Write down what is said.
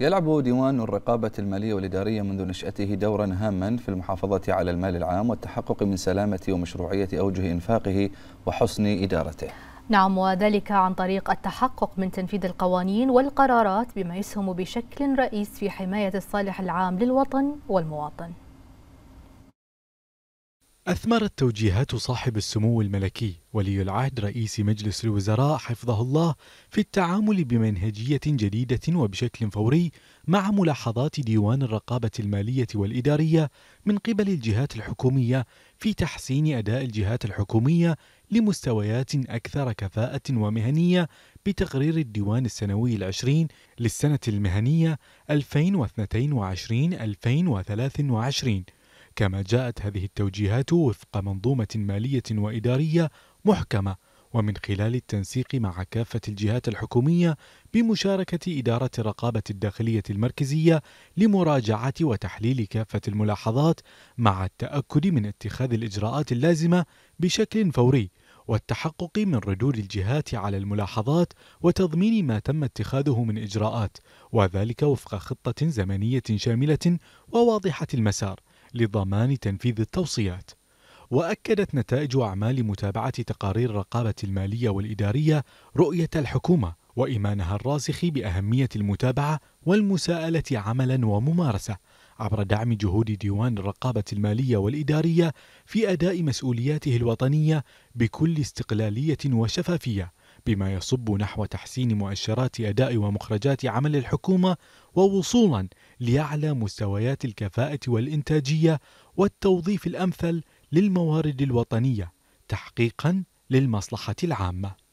يلعب ديوان الرقابة المالية والإدارية منذ نشأته دورا هاما في المحافظة على المال العام والتحقق من سلامة ومشروعية أوجه إنفاقه وحسن إدارته نعم وذلك عن طريق التحقق من تنفيذ القوانين والقرارات بما يسهم بشكل رئيس في حماية الصالح العام للوطن والمواطن أثمرت توجيهات صاحب السمو الملكي ولي العهد رئيس مجلس الوزراء حفظه الله في التعامل بمنهجية جديدة وبشكل فوري مع ملاحظات ديوان الرقابة المالية والإدارية من قبل الجهات الحكومية في تحسين أداء الجهات الحكومية لمستويات أكثر كفاءة ومهنية بتقرير الديوان السنوي العشرين للسنة المهنية 2022-2023 كما جاءت هذه التوجيهات وفق منظومة مالية وإدارية محكمة ومن خلال التنسيق مع كافة الجهات الحكومية بمشاركة إدارة الرقابة الداخلية المركزية لمراجعة وتحليل كافة الملاحظات مع التأكد من اتخاذ الإجراءات اللازمة بشكل فوري والتحقق من ردود الجهات على الملاحظات وتضمين ما تم اتخاذه من إجراءات وذلك وفق خطة زمنية شاملة وواضحة المسار لضمان تنفيذ التوصيات واكدت نتائج اعمال متابعه تقارير الرقابه الماليه والاداريه رؤيه الحكومه وايمانها الراسخ باهميه المتابعه والمساءله عملا وممارسه عبر دعم جهود ديوان الرقابه الماليه والاداريه في اداء مسؤولياته الوطنيه بكل استقلاليه وشفافيه بما يصب نحو تحسين مؤشرات اداء ومخرجات عمل الحكومه ووصولا ليعلى مستويات الكفاءة والإنتاجية والتوظيف الأمثل للموارد الوطنية تحقيقا للمصلحة العامة